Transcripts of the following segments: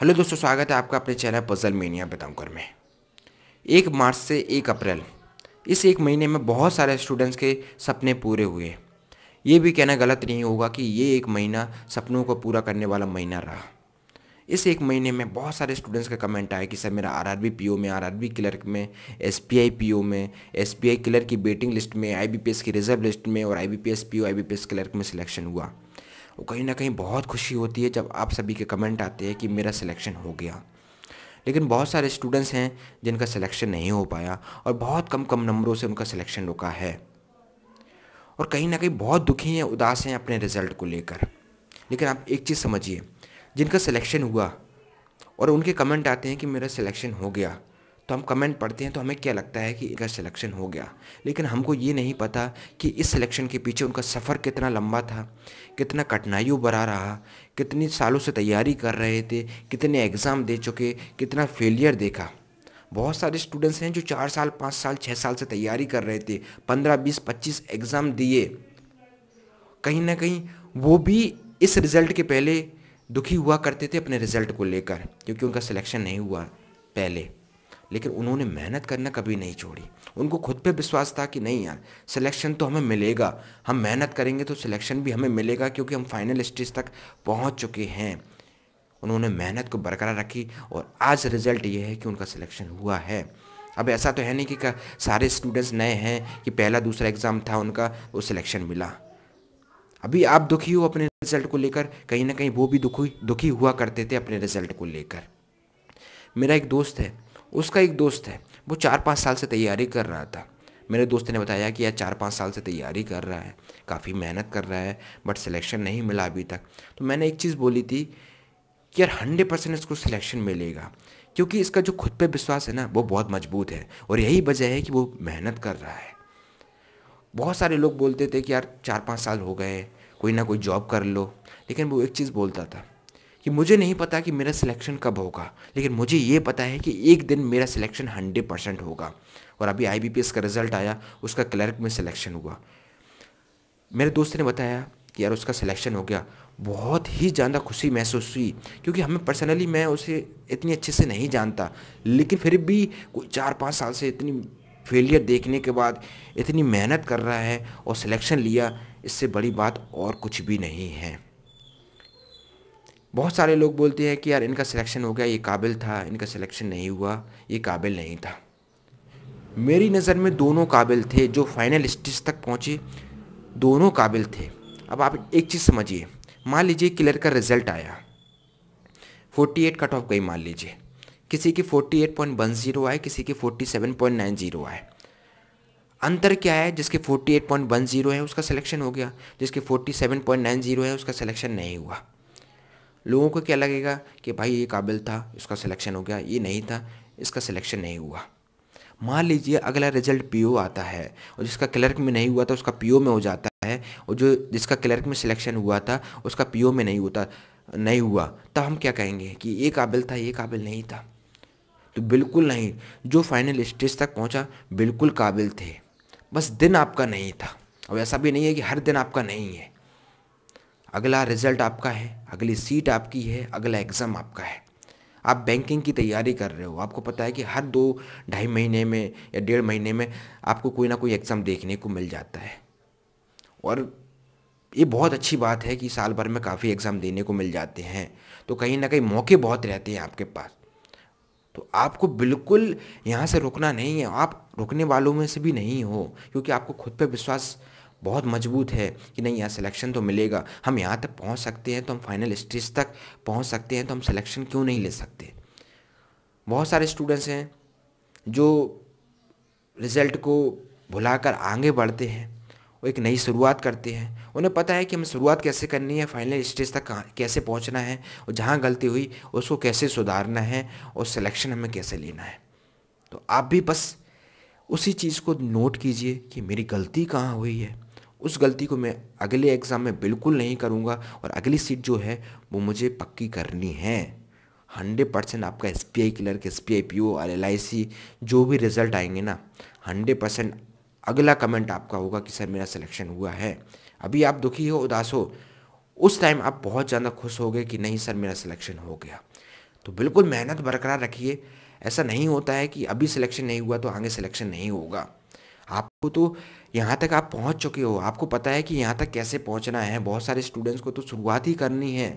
hello दोस्तों स्वागत है आपका अपने चैनल पजल मीनिया बताऊँकर में एक मार्च से एक अप्रैल इस एक महीने में बहुत सारे स्टूडेंट्स के सपने पूरे हुए ये भी कहना गलत नहीं होगा कि ये एक महीना सपनों को पूरा करने वाला महीना रहा इस एक महीने में बहुत सारे स्टूडेंट्स का कमेंट आया कि सर मेरा आरआरबी पीओ में आरआरबी क्लर्क में एसबीआई पीओ में एसबीआई क्लर्क की वेटिंग लिस्ट में आईबीपीएस की रिजर्व लिस्ट में और आईबीपीएस पीओ आईबीपीएस क्लर्क में सिलेक्शन हुआ वो कहीं ना कहीं बहुत खुशी होती है जब आप सभी के कमेंट आते हैं कि मेरा सिलेक्शन हो गया लेकिन बहुत सारे स्टूडेंट्स हैं जिनका सिलेक्शन नहीं हो पाया और बहुत कम कम नंबरों से उनका सिलेक्शन रुका है और कहीं ना कहीं बहुत दुखी हैं उदास हैं अपने रिज़ल्ट को लेकर लेकिन आप एक चीज़ समझिए जिनका सिलेक्शन हुआ और उनके कमेंट आते हैं कि मेरा सिलेक्शन हो गया तो हम कमेंट पढ़ते हैं तो हमें क्या लगता है कि इनका सिलेक्शन हो गया लेकिन हमको ये नहीं पता कि इस सिलेक्शन के पीछे उनका सफ़र कितना लंबा था कितना कठिनाइयों भरा रहा कितनी सालों से तैयारी कर रहे थे कितने एग्ज़ाम दे चुके कितना फेलियर देखा बहुत सारे स्टूडेंट्स हैं जो चार साल पाँच साल छः साल से तैयारी कर रहे थे पंद्रह बीस पच्चीस एग्ज़ाम दिए कहीं ना कहीं वो भी इस रिज़ल्ट के पहले दुखी हुआ करते थे अपने रिज़ल्ट को लेकर क्योंकि उनका सिलेक्शन नहीं हुआ पहले लेकिन उन्होंने मेहनत करना कभी नहीं छोड़ी उनको खुद पे विश्वास था कि नहीं यार सिलेक्शन तो हमें मिलेगा हम मेहनत करेंगे तो सिलेक्शन भी हमें मिलेगा क्योंकि हम फाइनल स्टेज तक पहुंच चुके हैं उन्होंने मेहनत को बरकरार रखी और आज रिजल्ट ये है कि उनका सिलेक्शन हुआ है अब ऐसा तो है नहीं कि सारे स्टूडेंट्स नए हैं कि पहला दूसरा एग्ज़ाम था उनका वो सिलेक्शन मिला अभी आप दुखी हो अपने रिजल्ट को लेकर कहीं ना कहीं वो भी दुखी दुखी हुआ करते थे अपने रिजल्ट को लेकर मेरा एक दोस्त है उसका एक दोस्त है वो चार पाँच साल से तैयारी कर रहा था मेरे दोस्त ने बताया कि यार चार पाँच साल से तैयारी कर रहा है काफ़ी मेहनत कर रहा है बट सिलेक्शन नहीं मिला अभी तक तो मैंने एक चीज़ बोली थी कि यार हंड्रेड परसेंट इसको सिलेक्शन मिलेगा क्योंकि इसका जो खुद पे विश्वास है ना वो बहुत मजबूत है और यही वजह है कि वो मेहनत कर रहा है बहुत सारे लोग बोलते थे कि यार चार पाँच साल हो गए कोई ना कोई जॉब कर लो लेकिन वो एक चीज़ बोलता था कि मुझे नहीं पता कि मेरा सिलेक्शन कब होगा लेकिन मुझे ये पता है कि एक दिन मेरा सिलेक्शन हंड्रेड परसेंट होगा और अभी आई का रिज़ल्ट आया उसका क्लर्क में सिलेक्शन हुआ मेरे दोस्त ने बताया कि यार उसका सिलेक्शन हो गया बहुत ही ज़्यादा खुशी महसूस हुई क्योंकि हमें पर्सनली मैं उसे इतनी अच्छे से नहीं जानता लेकिन फिर भी कोई चार पाँच साल से इतनी फेलियर देखने के बाद इतनी मेहनत कर रहा है और सिलेक्शन लिया इससे बड़ी बात और कुछ भी नहीं है बहुत सारे लोग बोलते हैं कि यार इनका सिलेक्शन हो गया ये काबिल था इनका सिलेक्शन नहीं हुआ ये काबिल नहीं था मेरी नज़र में दोनों काबिल थे जो फाइनल स्टेज तक पहुँचे दोनों काबिल थे अब आप एक चीज़ समझिए मान लीजिए क्लियर का रिजल्ट आया 48 कट ऑफ गई मान लीजिए किसी की 48.10 आए किसी की 47.90 आए अंतर क्या है जिसके 48.10 है उसका सिलेक्शन हो गया जिसके 47.90 है उसका सिलेक्शन नहीं हुआ लोगों को क्या लगेगा कि भाई ये काबिल था इसका सिलेक्शन हो गया ये नहीं था इसका सिलेक्शन नहीं हुआ मान लीजिए अगला रिजल्ट पीओ आता है और जिसका क्लर्क में नहीं हुआ था उसका पीओ में हो जाता है और जो जिसका क्लर्क में सिलेक्शन हुआ था उसका पीओ में नहीं होता नहीं हुआ तब हम क्या कहेंगे कि ये काबिल था ये काबिल नहीं था तो बिल्कुल नहीं जो फाइनल स्टेज तक पहुंचा बिल्कुल काबिल थे बस दिन आपका नहीं था और ऐसा भी नहीं है कि हर दिन आपका नहीं है अगला रिजल्ट आपका है अगली सीट आपकी है अगला एग्ज़ाम आपका है आप बैंकिंग की तैयारी कर रहे हो आपको पता है कि हर दो ढाई महीने में या डेढ़ महीने में आपको कोई ना कोई एग्ज़ाम देखने को मिल जाता है और ये बहुत अच्छी बात है कि साल भर में काफ़ी एग्ज़ाम देने को मिल जाते हैं तो कहीं ना कहीं मौके बहुत रहते हैं आपके पास तो आपको बिल्कुल यहाँ से रुकना नहीं है आप रुकने वालों में से भी नहीं हो क्योंकि आपको खुद पे विश्वास बहुत मजबूत है कि नहीं यार सिलेक्शन तो मिलेगा हम यहाँ तक पहुँच सकते हैं तो हम फाइनल स्टेज तक पहुँच सकते हैं तो हम सिलेक्शन क्यों नहीं ले सकते बहुत सारे स्टूडेंट्स हैं जो रिज़ल्ट को भुलाकर आगे बढ़ते हैं और एक नई शुरुआत करते हैं उन्हें पता है कि हमें शुरुआत कैसे करनी है फाइनल स्टेज तक कैसे पहुंचना है और जहां गलती हुई उसको कैसे सुधारना है और सिलेक्शन हमें कैसे लेना है तो आप भी बस उसी चीज़ को नोट कीजिए कि मेरी गलती कहाँ हुई है उस गलती को मैं अगले एग्ज़ाम में बिल्कुल नहीं करूँगा और अगली सीट जो है वो मुझे पक्की करनी है हंड्रेड परसेंट आपका S P I clerk S P I P O और एल आई सी जो भी रिजल्ट आएंगे ना हंड्रेड परसेंट अगला कमेंट आपका होगा कि सर मेरा सिलेक्शन हुआ है अभी आप दुखी हो उदास हो उस टाइम आप बहुत ज़्यादा खुश हो गए कि नहीं सर मेरा सिलेक्शन हो गया तो बिल्कुल मेहनत बरकरार रखिए ऐसा नहीं होता है कि अभी सिलेक्शन नहीं हुआ तो आगे सिलेक्शन नहीं होगा आपको तो यहाँ तक आप पहुँच चुके हो आपको पता है कि यहाँ तक कैसे पहुँचना है बहुत सारे स्टूडेंट्स को तो शुरुआत ही करनी है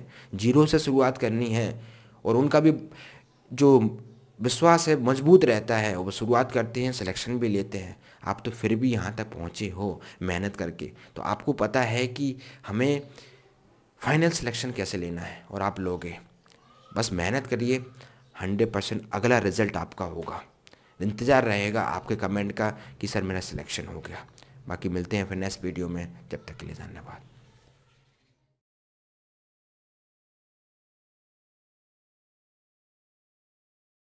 जीरो से शुरुआत करनी है और उनका भी जो विश्वास है मजबूत रहता है वो शुरुआत करते हैं सिलेक्शन भी लेते हैं आप तो फिर भी यहाँ तक पहुँचे हो मेहनत करके तो आपको पता है कि हमें फाइनल सिलेक्शन कैसे लेना है और आप लोगे बस मेहनत करिए हंड्रेड परसेंट अगला रिजल्ट आपका होगा इंतज़ार रहेगा आपके कमेंट का कि सर मेरा सिलेक्शन हो गया बाकी मिलते हैं फिर नेक्स्ट वीडियो में जब तक के लिए धन्यवाद